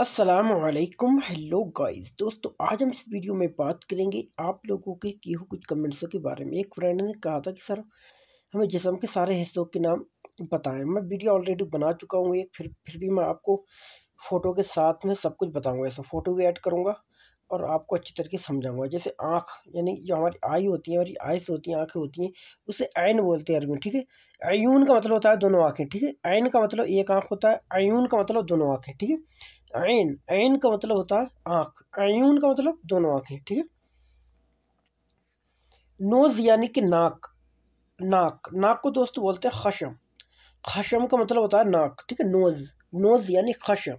Aslam hello guys दोस्तों आज हम इस वीडियो में बात करेंगे आप लोगों के किए हुए कुछ कमेंट्सों के बारे में एक फ्रेंड ने कहा था कि सर हमें जिसम के सारे हिस्सों के नाम बताएं मैं वीडियो ऑलरेडी बना चुका हूँ एक फिर फिर भी मैं आपको फ़ोटो के साथ में सब कुछ बताऊँगा इसमें फ़ोटो भी ऐड करूँगा और आपको अच्छी तरीके से समझाऊँगा जैसे आँख यानी जो हमारी आई होती है हमारी आइस होती हैं आँखें होती हैं उसे आयन बोलते हैं अरबी ठीक है आयून का मतलब होता है दोनों आँखें ठीक है आयन का मतलब एक आँख होता है आयून का मतलब दोनों आँखें ठीक है आयन आयन का मतलब होता है आंख आयून का मतलब दोनों आंखें ठीक है नोज यानी कि नाक नाक नाक को दोस्तों बोलते हैं खशम खशम का मतलब होता है नाक ठीक है नोज नोज यानी खशम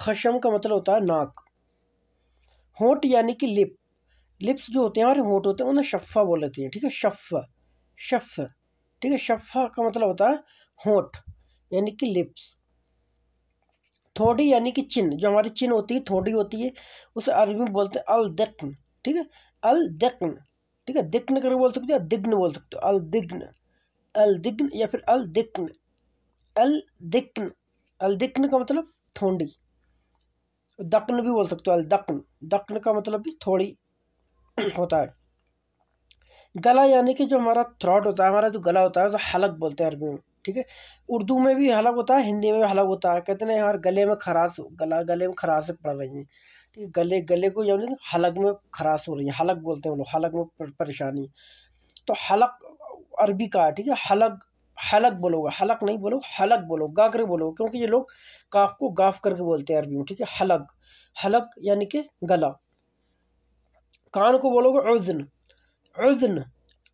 खशम का मतलब होता है नाक होट यानी कि लिप लिप्स जो होते हैं हमारे होट होते हैं उन्हें शफ्फा बोल लेते हैं ठीक है शफ़ा शफ़ ठीक है शफ़ा का मतलब होता है होठ यानी कि लिप्स थोड़ी यानी कि चिन्ह जो हमारी चिन्ह होती है थोड़ी होती है उसे अरबी में बोलते हैं अल दक्न ठीक है अल दक्न ठीक है दिग्न कर बोल सकते हो दिग्न बोल सकते हो अल दिग्न अल दिग्न या फिर अल दिक्न अल दिक्न अल दिक्न का मतलब थोड़ी दक्न भी बोल सकते हो अल दक्न दक्न का मतलब भी थोड़ी होता है गला यानी कि जो हमारा थ्रॉट होता है हमारा जो गला होता है उसे हलक बोलते हैं अरबी में ठीक है उर्दू में भी अलग होता है हिंदी में भी अलग होता है कहते हैं यार गले में खराश गला गले में खराश पड़ रही है ठीक है गले गले को जो हलक में खराश हो रही है हलक बोलते हैं लोग हलक में परेशानी तो हलक अरबी का ठीक है हलक हलक बोलोगे हलक नहीं बोलो हलक बोलो गा कर क्योंकि ये लोग काफ को गाफ करके बोलते हैं अरबी में ठीक है हलक हलक यानी कि गला कान को बोलोगे उजन उजन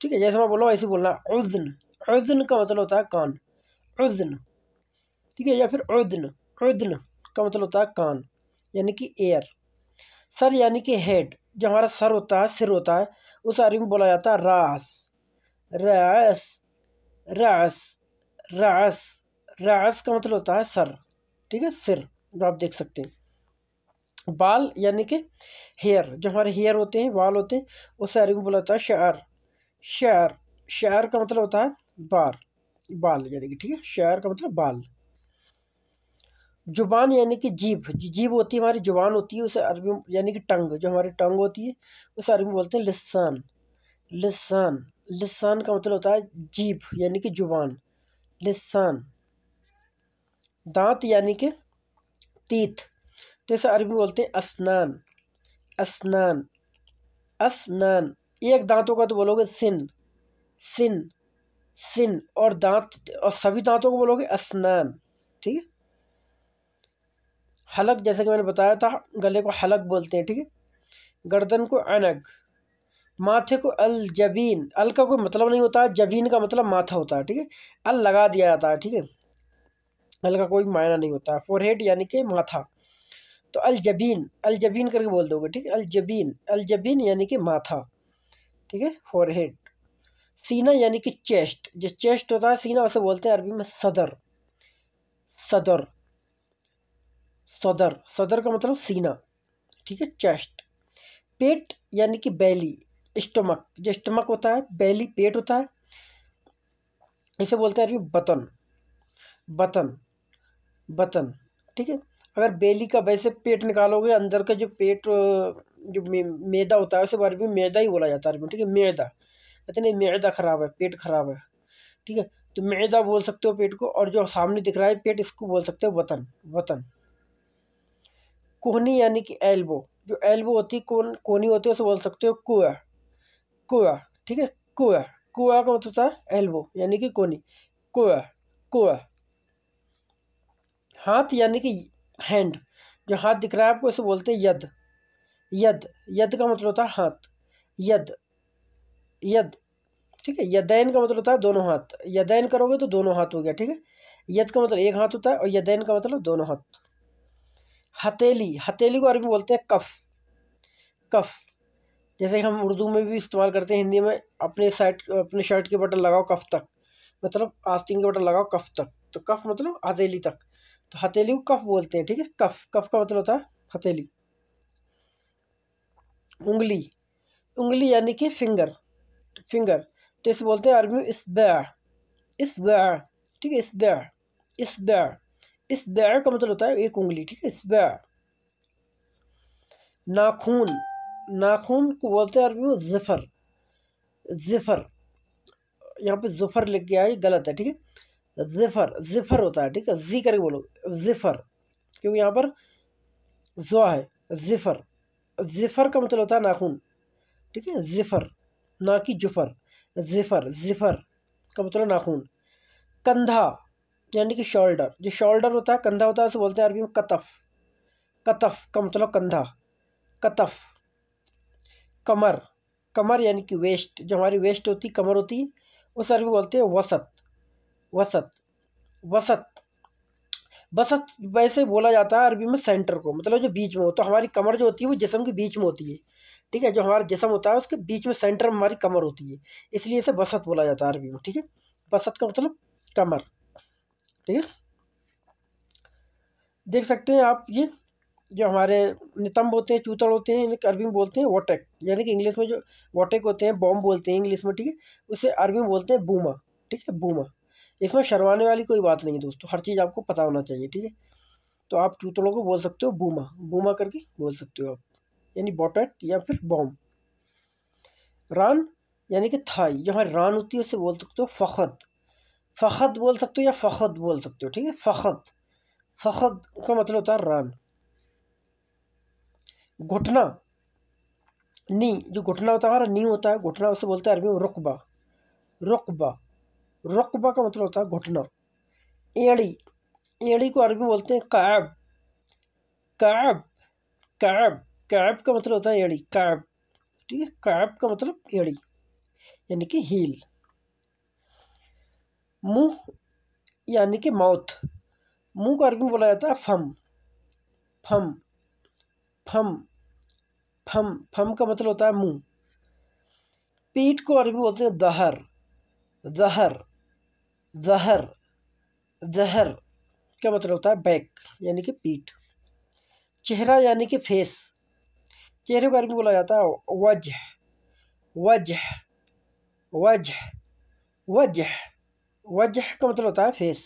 ठीक है जैसे मैं बोलो ऐसे बोलना उजन उजन का मतलब होता है कान उजन ठीक है या फिर उदन उदन का मतलब होता है कान यानी कि एयर सर यानी कि हेड जो हमारा सर होता है सिर होता है उस अरबी में बोला जाता है रास रास रास रास रास का मतलब होता है सर ठीक है सिर जो आप देख सकते हैं बाल यानी कि हेयर जो हमारे हेयर होते हैं बाल होते हैं उसे अरबी में बोला जाता है शार शार शार का मतलब होता है बार बाल यानी कि ठीक है शायर का मतलब बाल जुबान यानी कि जीभ जीभ होती है हमारी जुबान होती है उसे अरबी यानी कि टंग जो हमारी टंग होती है उसे अरबी में बोलते हैं लिसान लिसान लिसान का मतलब होता है जीभ यानी कि जुबान लिसान दांत यानी कि तीत तो इसे अरबी बोलते हैं असनान असनान असनान एक दांतों का तो बोलोगे सिन सिन सिन और दांत और सभी दांतों को बोलोगे असनान ठीक है हलक जैसे कि मैंने बताया था गले को हलक बोलते हैं ठीक है गर्दन को अनग माथे को अल जबीन अल का कोई मतलब नहीं होता है जबीन का मतलब माथा होता है ठीक है अल लगा दिया जाता है ठीक है अल का कोई मायना नहीं होता है फोरहेड यानी कि माथा तो अल जबीन अल जबीन करके बोल दोगे ठीक है अल जबीन अल जबीन यानी कि माथा ठीक है फोरहेड सीना यानी कि चेस्ट जो चेस्ट होता है सीना उसे बोलते हैं अरबी में सदर सदर सदर सदर का मतलब सीना ठीक है चेस्ट पेट यानी कि बैली स्टमक जो स्टमक होता है बैली पेट होता है इसे बोलते हैं अरबी बतन बतन बतन ठीक है अगर बेली का वैसे पेट निकालोगे अंदर का जो पेट जो मे, मैदा होता है उसे अरबी मैदा ही बोला जाता है अरबी ठीक है मैदा कहते नहीं मैदा ख़राब है पेट ख़राब है ठीक है तो मैदा बोल सकते हो पेट को और जो सामने दिख रहा है पेट इसको बोल सकते हो वतन वतन कोहनी यानी कि एल्बो जो एल्बो होती है कौन कोहनी होती है उसे बोल सकते हो कुआ कुआ ठीक है कुआ कुआ का मतलब होता है एल्बो यानी कि कोहनी कुआ कुआ हाथ यानी कि हैंड जो हाथ दिख रहा है आपको उसे बोलते हैं यद यद यद का मतलब होता है हाथ यद यद ठीक है यदैन का मतलब होता है दोनों हाथ यदैन करोगे तो दोनों हाथ हो गया ठीक है यद का मतलब एक हाथ होता है और यदैन का मतलब दोनों हाथ हथेली हथेली को अरबी बोलते हैं कफ कफ जैसे हम उर्दू में भी इस्तेमाल करते हैं हिंदी में अपने साइड अपने शर्ट के बटन लगाओ कफ तक मतलब आस्तीन के बटन लगाओ कफ तक तो कफ मतलब हथेली तक तो हथेली को कफ बोलते हैं ठीक है कफ कफ का मतलब होता है हथेली उंगली उंगली यानी कि फिंगर फिंगर तो इसे बोलते हैं अरबी बैर इस बैर ठीक है इस इस बैर इस बैर का मतलब होता है एक उंगली ठीक है बैर नाखून नाखून को बोलते हैं अरबी में ज़फ़र ज़फ़र यहाँ पे ज़फ़र लिख गया है गलत है ठीक है ज़फ़र ज़फ़र होता है ठीक है जी करके बोलो ज़फ़र क्योंकि यहाँ पर जो है ज़फ़र ज़फ़र का मतलब होता है नाखून ठीक है ज़फ़र ना कि जुफ़र ज़िफ़र ज़िफ़र का मतलब नाखून कंधा यानी कि शोल्डर जो शोल्डर होता है कंधा होता है उसे बोलते हैं अरबी में कतफ कतफ का मतलब कंधा कतफ कमर कमर यानी कि वेस्ट जो हमारी वेस्ट होती कमर होती उस अरबी बोलते हैं वसत वसत वसत बसत वैसे बोला जाता है अरबी में सेंटर को मतलब जो बीच में हो तो हमारी कमर जो होती है वो जिसम के बीच में होती है ठीक है जो हमारा जिसम होता है उसके बीच में सेंटर में हमारी कमर होती है इसलिए इसे बसत बोला जाता है अरबी में ठीक है बसत का मतलब कमर ठीक है देख सकते हैं आप ये जो हमारे नितंब होते हैं चूतड़ होते हैं अरबी में बोलते हैं वोटेक यानी कि इंग्लिश में जो वोटेक होते हैं बॉम्ब बोलते हैं इंग्लिश में ठीक है उसे अरबी में बोलते हैं बूमा ठीक है बूमा इसमें शर्माने वाली कोई बात नहीं है दोस्तों हर चीज़ आपको पता होना चाहिए ठीक है तो आप चूतड़ों को बोल सकते हो बूमा बूमा करके बोल सकते हो आप यानी बॉटक या फिर बॉम रान यानी कि थाई जो हमारी रान होती है उसे बोल सकते हो फ़खद फ़खद बोल सकते हो या फ़खद बोल सकते हो ठीक है फ़खद फ़खद का मतलब होता है रान घुटना नी जो घुटना होता है हमारा नी होता है घुटना उसे बोलते हैं अरबी में रुकबा रुकबा रुकबा का मतलब होता है घुटना एड़ी एड़ी को अरबी बोलते हैं कैब कैब कैब कैप का मतलब होता है एड़ी कैप ठीक है कैप का मतलब एड़ी यानी कि हील मुंह यानी कि माउथ मुंह को अरबी में बोला जाता है फम फम फम फम फम का मतलब होता है मुंह पीठ को अरबी बोलते हैं दहर जहर जहर जहर का मतलब होता है बैक यानी कि पीठ चेहरा यानी कि फेस चेहरे को अरबी बोला जाता है वज वज वज वज का मतलब होता है फेस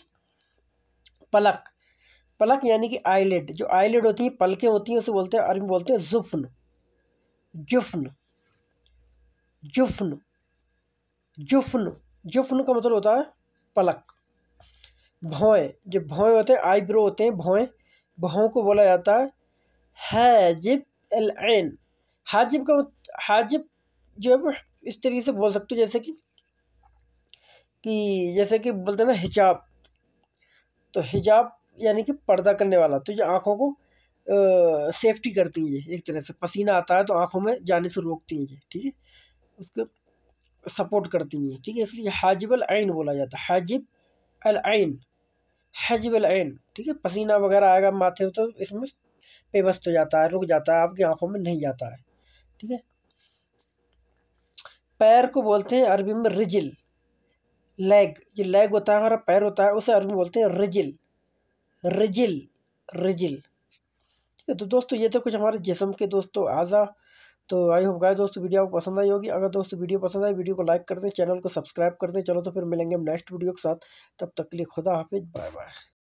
पलक पलक यानी कि आईलेट जो आईलेट होती है पलकें होती हैं उसे बोलते हैं अरबी बोलते हैं जुफ्न जुफ्न जुफ्न जुफ्न जुफ्न का मतलब होता है पलक भौएं जो भौएं होते हैं आईब्रो होते हैं भौएं भौं को बोला जाता है हैजिब एलैन हाजिब का हाजिब जो है वो इस तरीके से बोल सकते हो जैसे कि कि जैसे कि बोलते हैं ना हिजाब तो हिजाब यानी कि पर्दा करने वाला तो ये आँखों को आ, सेफ्टी करती है ये एक तरह से पसीना आता है तो आँखों में जाने से रोकती है ये ठीक है उसको सपोर्ट करती हैं ठीक है इसलिए हाजिब आइन बोला जाता है हाजिब अल आइन हाजिब अल आइन ठीक है पसीना वगैरह आएगा माथे में तो इसमें पेबस्त हो जाता है रुक जाता है आपकी आंखों में नहीं जाता है ठीक है पैर को बोलते हैं अरबी में रिजिल लेग जो लेग होता है हमारा पैर होता है उसे अरबी में बोलते हैं रिजिल रिजिल रिजिल ठीक है तो दोस्तों ये थे कुछ हमारे जिसम के दोस्तों आज़ा तो आई होप गए दोस्तों वीडियो आपको पसंद आई होगी अगर दोस्तों वीडियो पसंद आए वीडियो को लाइक कर दें चैनल को सब्सक्राइब कर दें चलो तो फिर मिलेंगे हम नेक्स्ट वीडियो के साथ तब तक के लिए खुदा हाफिज़ बाय बाय